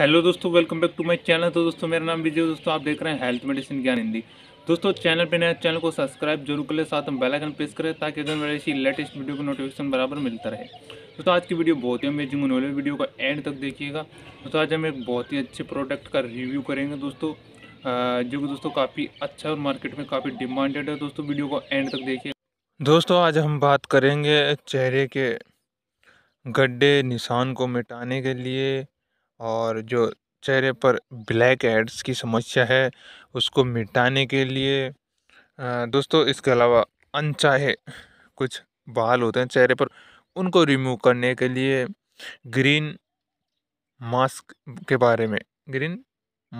hello दोस्तों welcome back to my channel तो दोस्तों मेरा नाम विजय दोस्तों आप देख रहे हैं हेल्थ मेडिसिन ज्ञान हिंदी दोस्तों चैनल पर नया चैनल को सब्सक्राइब जरूर कर ले साथ में बेल आइकन प्रेस करें ताकि अगर मेरे ऐसी लेटेस्ट वीडियो को नोटिफिकेशन बराबर मिलता रहे दोस्तों आज की वीडियो बहुत ही अमेजिंग होने वाली वीडियो का एंड तक देखिएगा दोस्तों आज हम एक बहुत ही अच्छे प्रोडक्ट का रिव्यू करेंगे दोस्तों जो कि दोस्तों काफ़ी अच्छा और मार्केट में काफ़ी डिमांडेड है दोस्तों वीडियो को एंड तक देखिए दोस्तों आज हम बात करेंगे चेहरे के गड्ढे निशान को मिटाने के लिए और जो चेहरे पर ब्लैक हेड्स की समस्या है उसको मिटाने के लिए दोस्तों इसके अलावा अनचाहे कुछ बाल होते हैं चेहरे पर उनको रिमूव करने के लिए ग्रीन मास्क के बारे में ग्रीन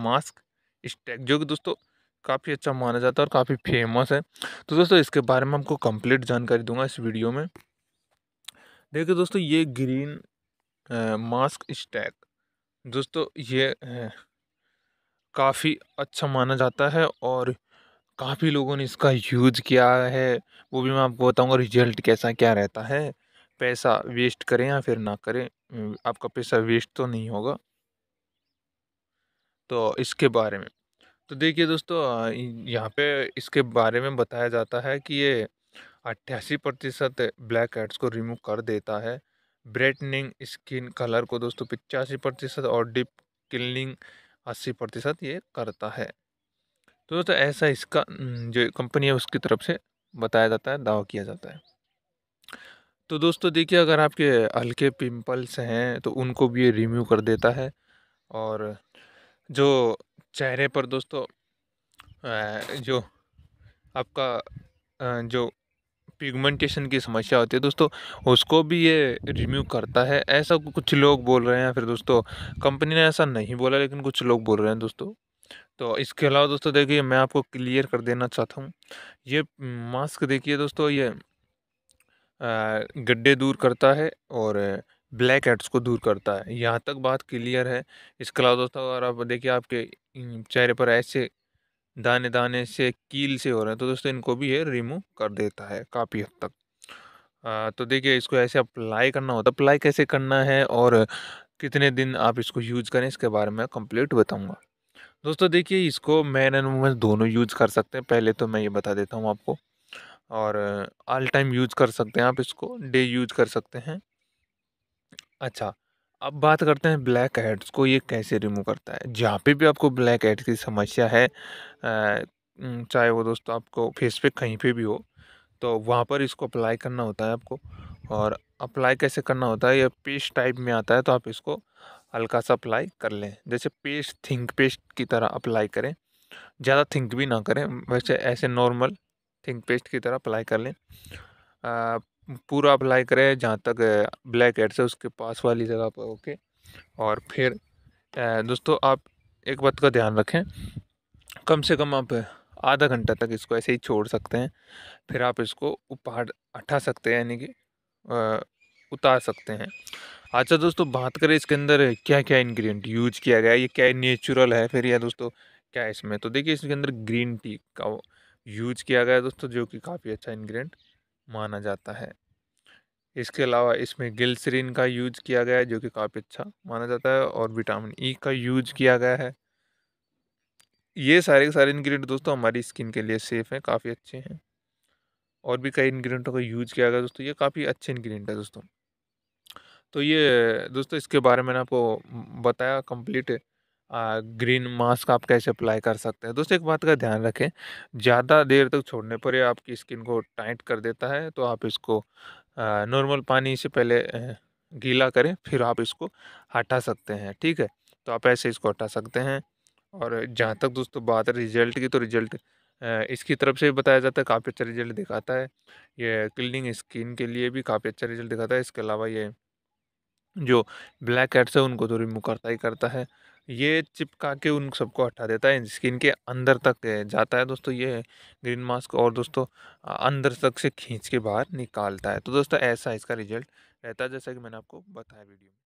मास्क स्टैक जो कि दोस्तों काफ़ी अच्छा माना जाता है और काफ़ी फेमस है तो दोस्तों इसके बारे में हमको कंप्लीट जानकारी दूंगा इस वीडियो में देखिए दोस्तों ये ग्रीन मास्क स्टैक दोस्तों ये है काफ़ी अच्छा माना जाता है और काफ़ी लोगों ने इसका यूज किया है वो भी मैं आपको बताऊंगा रिजल्ट कैसा क्या रहता है पैसा वेस्ट करें या फिर ना करें आपका पैसा वेस्ट तो नहीं होगा तो इसके बारे में तो देखिए दोस्तों यहाँ पे इसके बारे में बताया जाता है कि ये अट्ठासी प्रतिशत ब्लैक हेड्स को रिमूव कर देता है ब्राइटनिंग स्किन कलर को दोस्तों पिचासी प्रतिशत और डिप क्लिनिंग अस्सी प्रतिशत ये करता है तो दोस्तों ऐसा इसका जो कंपनी है उसकी तरफ से बताया जाता है दावा किया जाता है तो दोस्तों देखिए अगर आपके हल्के पिंपल्स हैं तो उनको भी ये रिम्यू कर देता है और जो चेहरे पर दोस्तों जो आपका जो पिगमेंटेशन की समस्या होती है दोस्तों उसको भी ये रिम्यू करता है ऐसा कुछ लोग बोल रहे हैं फिर दोस्तों कंपनी ने ऐसा नहीं बोला लेकिन कुछ लोग बोल रहे हैं दोस्तों तो इसके अलावा दोस्तों देखिए मैं आपको क्लियर कर देना चाहता हूँ ये मास्क देखिए दोस्तों ये गड्ढे दूर करता है और ब्लैक हेड्स को दूर करता है यहाँ तक बात क्लियर है इसके अलावा दोस्तों अगर आप देखिए आपके चेहरे पर ऐसे दाने दाने से कील से हो रहे हैं तो दोस्तों इनको भी ये रिमूव कर देता है काफ़ी हद तक आ, तो देखिए इसको ऐसे अप्लाई करना होता है अप्लाई कैसे करना है और कितने दिन आप इसको यूज़ करें इसके बारे में कंप्लीट बताऊंगा दोस्तों देखिए इसको मैन एंड वुमेन दोनों यूज़ कर सकते हैं पहले तो मैं ये बता देता हूँ आपको और ऑल टाइम यूज कर सकते हैं आप इसको डे यूज कर सकते हैं अच्छा अब बात करते हैं ब्लैक हेड्स को ये कैसे रिमूव करता है जहाँ पे भी आपको ब्लैक हेड्स की समस्या है चाहे वो दोस्तों आपको फेस पे कहीं पे भी हो तो वहाँ पर इसको अप्लाई करना होता है आपको और अप्लाई कैसे करना होता है ये पेस्ट टाइप में आता है तो आप इसको हल्का सा अप्लाई कर लें जैसे पेस्ट थिंक पेस्ट की तरह अप्लाई करें ज़्यादा थिंक भी ना करें वैसे ऐसे नॉर्मल थिंक पेस्ट की तरह अप्लाई कर लें पूरा अप्लाई करें जहाँ तक ब्लैक हेड्स है उसके पास वाली जगह पर ओके और फिर दोस्तों आप एक बात का ध्यान रखें कम से कम आप आधा घंटा तक इसको ऐसे ही छोड़ सकते हैं फिर आप इसको ऊपर हटा सकते हैं यानी कि उतार सकते हैं अच्छा दोस्तों बात करें इसके अंदर क्या क्या इंग्रेडिएंट यूज किया गया है ये क्या नेचुरल है फिर या दोस्तों क्या इसमें तो देखिए इसके अंदर ग्रीन टी का यूज किया गया है दोस्तों जो कि काफ़ी अच्छा इन्ग्रीडियंट माना जाता है इसके अलावा इसमें गिल्सरीन का यूज़ किया गया है जो कि काफ़ी अच्छा माना जाता है और विटामिन ई का यूज किया गया है ये सारे के सारे इन्ग्रीडियंट दोस्तों हमारी स्किन के लिए सेफ़ हैं काफ़ी अच्छे हैं और भी कई इन्ग्रीडियंटों का यूज़ किया गया दोस्तों ये काफ़ी अच्छे इन्ग्रीडियंट है दोस्तों तो ये दोस्तों इसके बारे में मैंने आपको बताया कंप्लीट ग्रीन मास्क आप कैसे अप्लाई कर सकते हैं दोस्तों एक बात का ध्यान रखें ज़्यादा देर तक छोड़ने पर यह आपकी स्किन को टाइट कर देता है तो आप इसको नॉर्मल पानी से पहले गीला करें फिर आप इसको हटा सकते हैं ठीक है तो आप ऐसे इसको हटा सकते हैं और जहाँ तक दोस्तों बात है रिजल्ट की तो रिजल्ट इसकी तरफ से बताया जाता है काफ़ी अच्छा रिजल्ट दिखाता है ये क्लीनिंग स्किन के लिए भी काफ़ी अच्छा रिजल्ट दिखाता है इसके अलावा ये जो ब्लैक हेड्स है उनको तो रिमूव करता ही करता है ये चिपका के उन सबको हटा देता है स्किन के अंदर तक जाता है दोस्तों ये ग्रीन मास्क और दोस्तों अंदर तक से खींच के बाहर निकालता है तो दोस्तों ऐसा इसका रिजल्ट रहता है जैसा कि मैंने आपको बताया वीडियो में